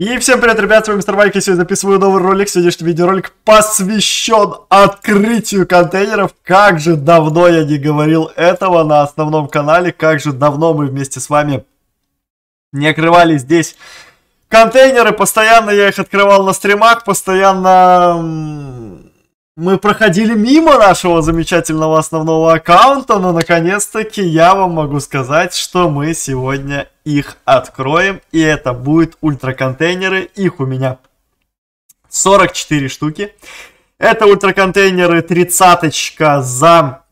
И всем привет, ребят, с вами Мистер Майк, я сегодня записываю новый ролик. Сегодняшний видеоролик посвящен открытию контейнеров. Как же давно я не говорил этого на основном канале, как же давно мы вместе с вами не открывали здесь контейнеры. Постоянно я их открывал на стримах, постоянно мы проходили мимо нашего замечательного основного аккаунта, но наконец-таки я вам могу сказать, что мы сегодня их откроем. И это будет ультраконтейнеры. Их у меня 44 штуки. Это ультраконтейнеры 30 за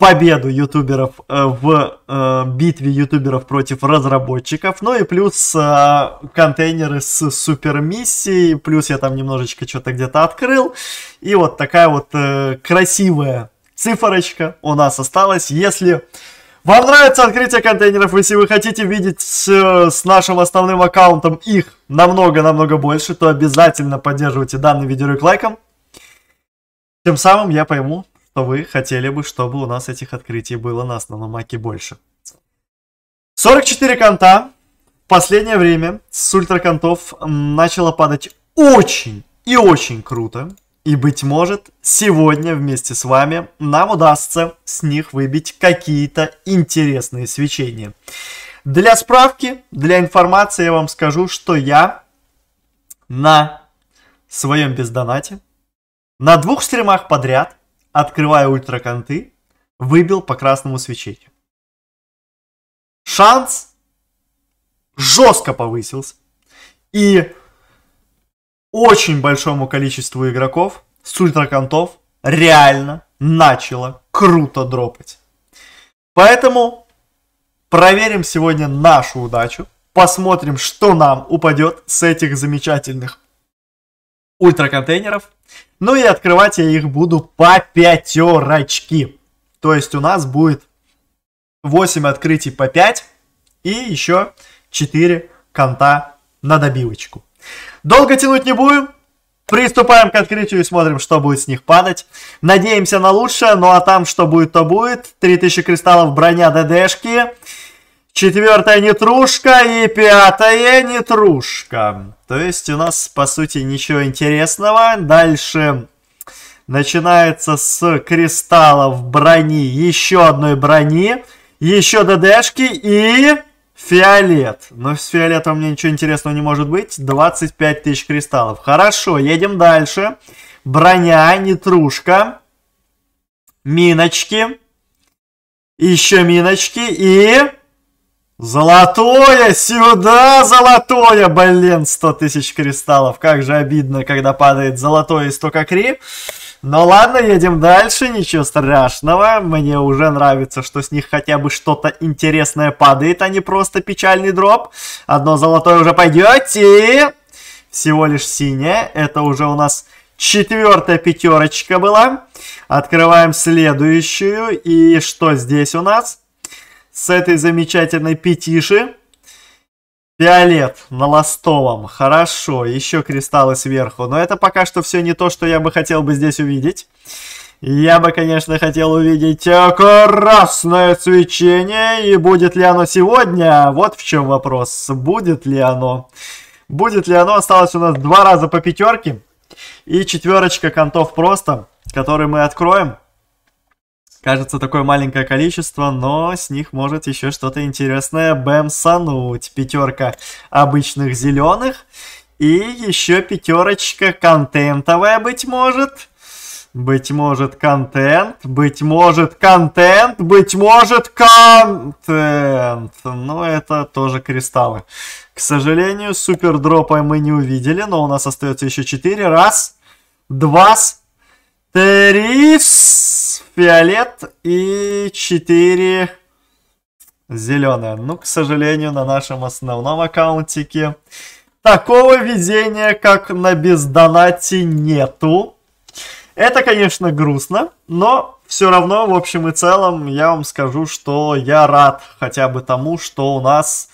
победу ютуберов э, в э, битве ютуберов против разработчиков. Ну и плюс э, контейнеры с супермиссией, плюс я там немножечко что-то где-то открыл. И вот такая вот красивая циферочка у нас осталась. Если вам нравится открытие контейнеров, если вы хотите видеть с, с нашим основным аккаунтом их намного-намного больше, то обязательно поддерживайте данный видеоролик лайком. Тем самым я пойму, что вы хотели бы, чтобы у нас этих открытий было на основном маке больше. 44 конта. В последнее время с ультраконтов начало падать очень и очень круто. И, быть может, сегодня вместе с вами нам удастся с них выбить какие-то интересные свечения. Для справки, для информации я вам скажу, что я на своем бездонате на двух стримах подряд открывая ультраконты, выбил по красному свечению. Шанс жестко повысился. И очень большому количеству игроков с ультракантов реально начало круто дропать. Поэтому проверим сегодня нашу удачу, посмотрим, что нам упадет с этих замечательных ультраконтейнеров. Ну и открывать я их буду по пятерочки. То есть у нас будет 8 открытий по 5 и еще 4 конта на добивочку. Долго тянуть не будем. Приступаем к открытию и смотрим, что будет с них падать. Надеемся на лучшее, ну а там что будет, то будет. 3000 кристаллов броня ДДшки. Четвертая нетрушка и пятая нетрушка. То есть у нас, по сути, ничего интересного. Дальше начинается с кристаллов брони, еще одной брони, еще ДДшки и фиолет. Но с фиолетом мне ничего интересного не может быть. 25 тысяч кристаллов. Хорошо, едем дальше. Броня, нетрушка, миночки, еще миночки и Золотое! Сюда золотое! Блин, 100 тысяч кристаллов. Как же обидно, когда падает золотое из кри. Но ладно, едем дальше, ничего страшного. Мне уже нравится, что с них хотя бы что-то интересное падает, а не просто печальный дроп. Одно золотое уже пойдет и... Всего лишь синее. Это уже у нас четвертая пятерочка была. Открываем следующую. И что здесь у нас? с этой замечательной пятиши. Фиолет на ластовом. Хорошо. Еще кристаллы сверху. Но это пока что все не то, что я бы хотел бы здесь увидеть. Я бы, конечно, хотел увидеть э, красное свечение. И будет ли оно сегодня? Вот в чем вопрос. Будет ли оно? Будет ли оно? Осталось у нас два раза по пятерке. И четверочка контов просто, который мы откроем. Кажется, такое маленькое количество, но с них может еще что-то интересное бэмсануть. Пятерка обычных зеленых и еще пятерочка контентовая, быть может. Быть может контент, быть может контент, быть может контент. Но это тоже кристаллы. К сожалению, супер дропа мы не увидели, но у нас остается еще 4. Раз, два, Трифс фиолет и 4 зеленая. Ну, к сожалению, на нашем основном аккаунтике такого везения, как на бездонате, нету. Это, конечно, грустно, но все равно, в общем и целом, я вам скажу, что я рад хотя бы тому, что у нас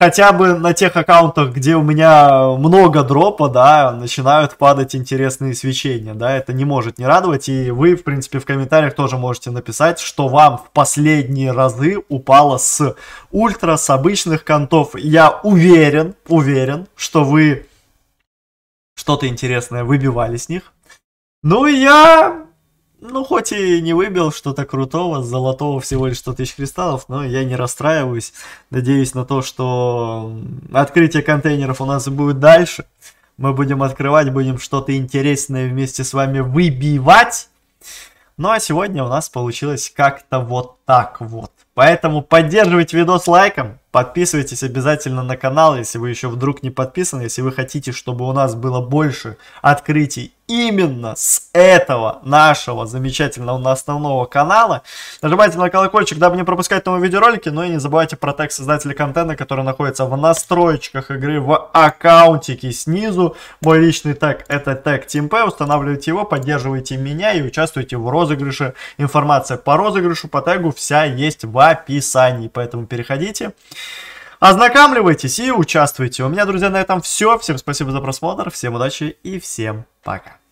хотя бы на тех аккаунтах, где у меня много дропа, да, начинают падать интересные свечения, да, это не может не радовать, и вы, в принципе, в комментариях тоже можете написать, что вам в последние разы упало с ультра, с обычных контов. Я уверен, уверен, что вы что-то интересное выбивали с них. Ну, я ну, хоть и не выбил что-то крутого, золотого всего лишь 100 тысяч кристаллов, но я не расстраиваюсь. Надеюсь на то, что открытие контейнеров у нас будет дальше. Мы будем открывать, будем что-то интересное вместе с вами выбивать. Ну а сегодня у нас получилось как-то вот так вот. Поэтому поддерживайте видос лайком, подписывайтесь обязательно на канал, если вы еще вдруг не подписаны, если вы хотите, чтобы у нас было больше открытий именно с этого нашего замечательного основного канала. Нажимайте на колокольчик, дабы не пропускать новые видеоролики, ну и не забывайте про тег создателя контента, который находится в настройках игры в аккаунтике снизу. Мой личный тег это тег TeamP, устанавливайте его, поддерживайте меня и участвуйте в розыгрыше. Информация по розыгрышу, по тегу вся есть в описании, поэтому переходите. Ознакомливайтесь и участвуйте. У меня, друзья, на этом все. Всем спасибо за просмотр, всем удачи и всем пока.